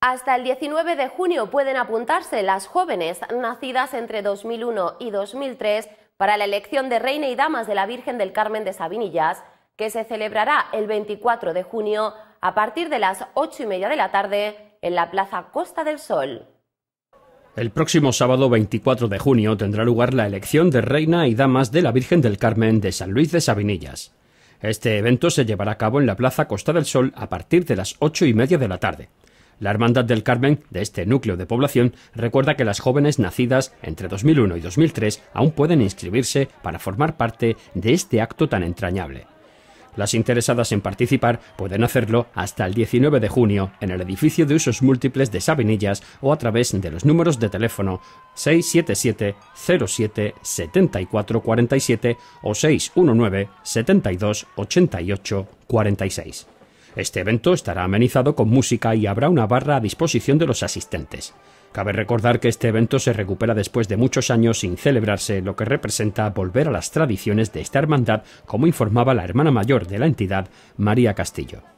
Hasta el 19 de junio pueden apuntarse las jóvenes nacidas entre 2001 y 2003 para la elección de Reina y Damas de la Virgen del Carmen de Sabinillas, que se celebrará el 24 de junio a partir de las 8 y media de la tarde en la Plaza Costa del Sol. El próximo sábado 24 de junio tendrá lugar la elección de Reina y Damas de la Virgen del Carmen de San Luis de Sabinillas. Este evento se llevará a cabo en la Plaza Costa del Sol a partir de las 8 y media de la tarde. La Hermandad del Carmen, de este núcleo de población, recuerda que las jóvenes nacidas entre 2001 y 2003 aún pueden inscribirse para formar parte de este acto tan entrañable. Las interesadas en participar pueden hacerlo hasta el 19 de junio en el edificio de usos múltiples de Sabinillas o a través de los números de teléfono 677 07 74 o 619 72 88 46. Este evento estará amenizado con música y habrá una barra a disposición de los asistentes. Cabe recordar que este evento se recupera después de muchos años sin celebrarse, lo que representa volver a las tradiciones de esta hermandad, como informaba la hermana mayor de la entidad, María Castillo.